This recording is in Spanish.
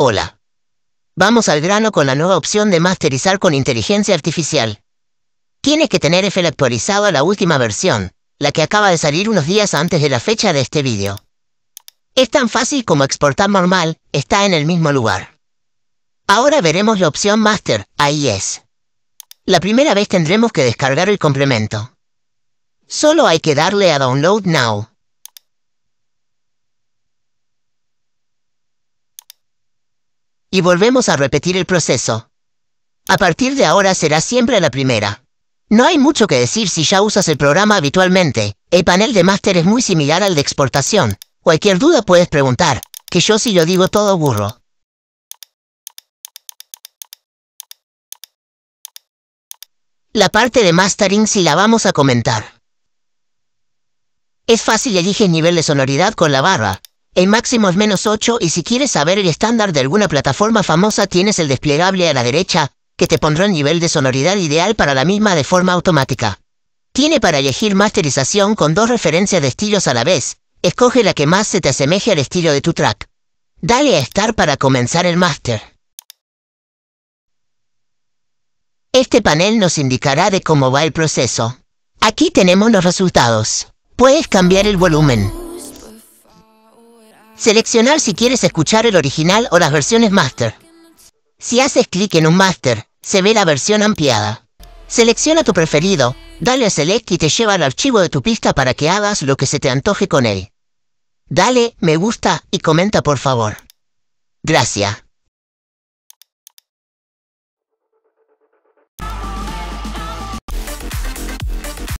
Hola. Vamos al grano con la nueva opción de masterizar con inteligencia artificial. Tienes que tener FL actualizado a la última versión, la que acaba de salir unos días antes de la fecha de este vídeo. Es tan fácil como exportar normal, está en el mismo lugar. Ahora veremos la opción Master, ahí es. La primera vez tendremos que descargar el complemento. Solo hay que darle a Download Now. y volvemos a repetir el proceso. A partir de ahora será siempre la primera. No hay mucho que decir si ya usas el programa habitualmente. El panel de máster es muy similar al de exportación. Cualquier duda puedes preguntar, que yo si lo digo todo burro. La parte de mastering sí la vamos a comentar. Es fácil eliges nivel de sonoridad con la barra, el máximo es menos 8 y si quieres saber el estándar de alguna plataforma famosa tienes el desplegable a la derecha, que te pondrá el nivel de sonoridad ideal para la misma de forma automática. Tiene para elegir masterización con dos referencias de estilos a la vez. Escoge la que más se te asemeje al estilo de tu track. Dale a Start para comenzar el master. Este panel nos indicará de cómo va el proceso. Aquí tenemos los resultados. Puedes cambiar el volumen. Seleccionar si quieres escuchar el original o las versiones master. Si haces clic en un master, se ve la versión ampliada. Selecciona tu preferido, dale a Select y te lleva al archivo de tu pista para que hagas lo que se te antoje con él. Dale me gusta y comenta por favor. Gracias.